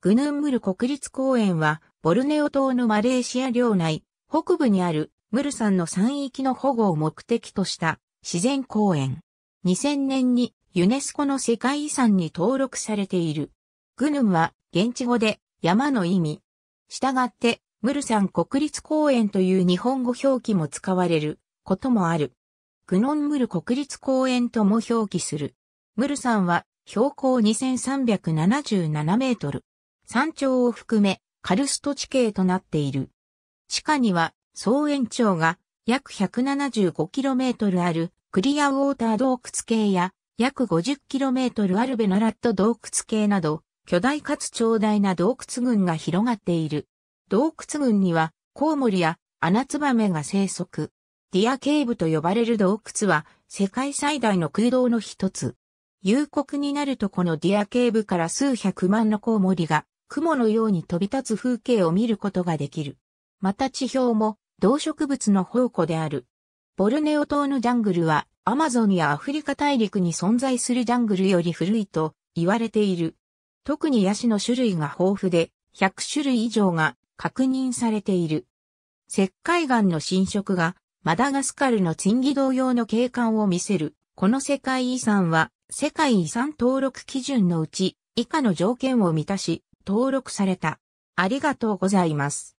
グヌンムル国立公園は、ボルネオ島のマレーシア領内、北部にあるムル山の山域の保護を目的とした自然公園。2000年にユネスコの世界遺産に登録されている。グヌンは現地語で山の意味。したがって、ムル山国立公園という日本語表記も使われることもある。グノンムル国立公園とも表記する。ムル山は標高2377メートル。山頂を含めカルスト地形となっている。地下には総延長が約 175km あるクリアウォーター洞窟系や約 50km あるベナラット洞窟系など巨大かつ長大な洞窟群が広がっている。洞窟群にはコウモリやアナツバメが生息。ディアケーブと呼ばれる洞窟は世界最大の空洞の一つ。夕刻になるとこのディアケーブから数百万のコウモリが雲のように飛び立つ風景を見ることができる。また地表も動植物の宝庫である。ボルネオ島のジャングルはアマゾンやアフリカ大陸に存在するジャングルより古いと言われている。特にヤシの種類が豊富で100種類以上が確認されている。石灰岩の侵食がマダガスカルのツインギ同様の景観を見せる。この世界遺産は世界遺産登録基準のうち以下の条件を満たし、登録された。ありがとうございます。